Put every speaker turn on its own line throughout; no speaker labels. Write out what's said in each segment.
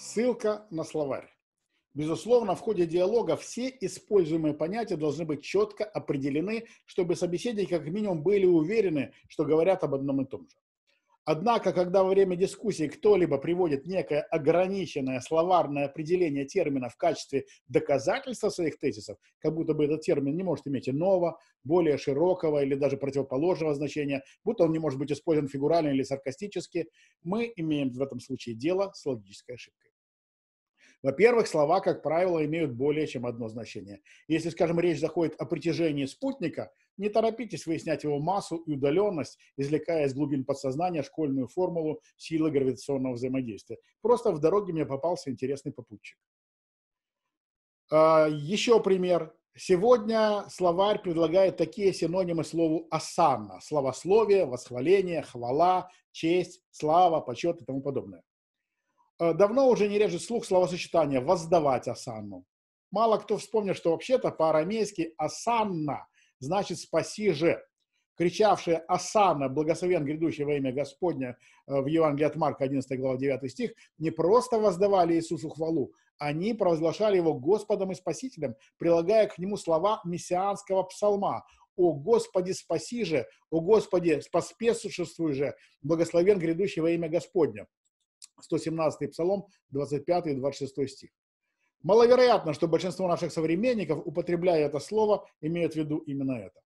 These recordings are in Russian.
Ссылка на словарь. Безусловно, в ходе диалога все используемые понятия должны быть четко определены, чтобы собеседники как минимум были уверены, что говорят об одном и том же. Однако, когда во время дискуссии кто-либо приводит некое ограниченное словарное определение термина в качестве доказательства своих тезисов, как будто бы этот термин не может иметь иного, более широкого или даже противоположного значения, будто он не может быть использован фигурально или саркастически, мы имеем в этом случае дело с логической ошибкой. Во-первых, слова, как правило, имеют более чем одно значение. Если, скажем, речь заходит о притяжении спутника, не торопитесь выяснять его массу и удаленность, извлекая из глубин подсознания школьную формулу силы гравитационного взаимодействия. Просто в дороге мне попался интересный попутчик. А, еще пример. Сегодня словарь предлагает такие синонимы слову «асана» – словословие, восхваление, хвала, честь, слава, почет и тому подобное. Э, давно уже не режет слух словосочетание «воздавать осанну». Мало кто вспомнит, что вообще-то по-арамейски «осанна» значит «спаси же». Кричавшая «Осанна, благословен грядущий во имя Господня» э, в Евангелии от Марка, 11 глава, 9 стих, не просто воздавали Иисусу хвалу, они провозглашали его Господом и Спасителем, прилагая к нему слова мессианского псалма «О Господи, спаси же! О Господи, поспешествуй же! Благословен грядущий во имя Господня!» 117 Псалом, 25-26 и стих. Маловероятно, что большинство наших современников, употребляя это слово, имеют в виду именно это.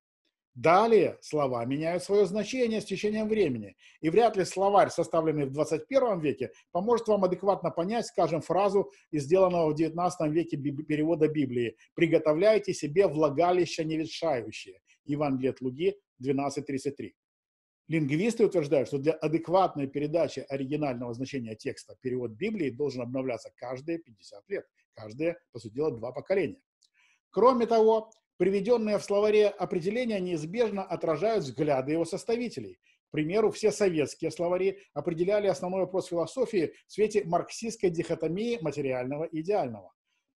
Далее слова меняют свое значение с течением времени, и вряд ли словарь, составленный в 21 веке, поможет вам адекватно понять, скажем, фразу из сделанного в 19 веке перевода Библии «Приготовляйте себе влагалища неветшающие» Евангелие от Луги 12.33. Лингвисты утверждают, что для адекватной передачи оригинального значения текста перевод Библии должен обновляться каждые 50 лет, каждые, по сути дела, два поколения. Кроме того, приведенные в словаре определения неизбежно отражают взгляды его составителей. К примеру, все советские словари определяли основной вопрос философии в свете марксистской дихотомии материального и идеального.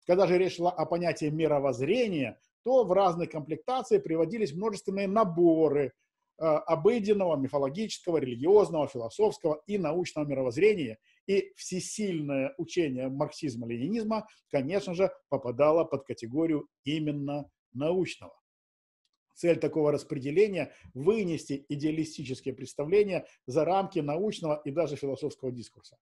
Когда же речь шла о понятии мировоззрения, то в разные комплектации приводились множественные наборы Э, обыденного, мифологического, религиозного, философского и научного мировоззрения. И всесильное учение марксизма-ленинизма, конечно же, попадало под категорию именно научного. Цель такого распределения – вынести идеалистические представления за рамки научного и даже философского дискурса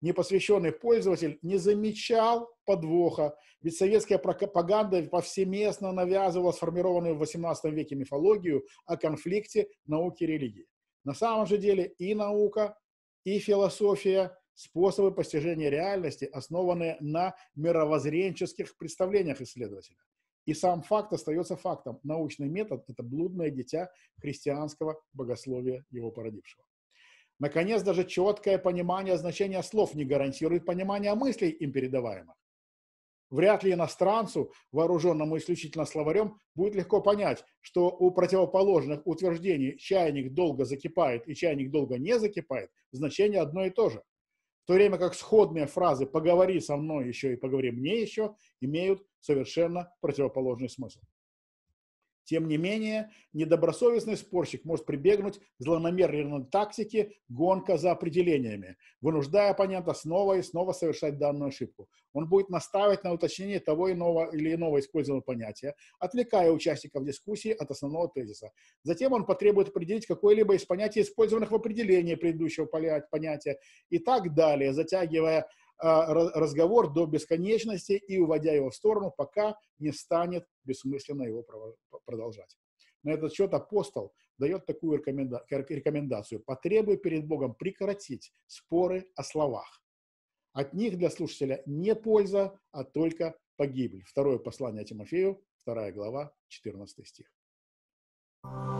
непосвященный пользователь не замечал подвоха, ведь советская пропаганда повсеместно навязывала сформированную в XVIII веке мифологию о конфликте науки и религии. На самом же деле и наука, и философия – способы постижения реальности, основанные на мировоззренческих представлениях исследователя. И сам факт остается фактом. Научный метод – это блудное дитя христианского богословия его породившего. Наконец, даже четкое понимание значения слов не гарантирует понимание мыслей, им передаваемых. Вряд ли иностранцу, вооруженному исключительно словарем, будет легко понять, что у противоположных утверждений «чайник долго закипает» и «чайник долго не закипает» значение одно и то же. В то время как сходные фразы «поговори со мной еще» и «поговори мне еще» имеют совершенно противоположный смысл. Тем не менее, недобросовестный спорщик может прибегнуть к злонамеренной тактике гонка за определениями, вынуждая оппонента снова и снова совершать данную ошибку. Он будет настаивать на уточнении того иного или иного использованного понятия, отвлекая участников дискуссии от основного тезиса. Затем он потребует определить какое-либо из понятий, использованных в определении предыдущего понятия и так далее, затягивая а, разговор до бесконечности и уводя его в сторону, пока не станет бессмысленно его продолжать. На этот счет апостол дает такую рекомендацию. Потребуй перед Богом прекратить споры о словах. От них для слушателя не польза, а только погибель. Второе послание Тимофею, вторая глава, 14 стих. thank you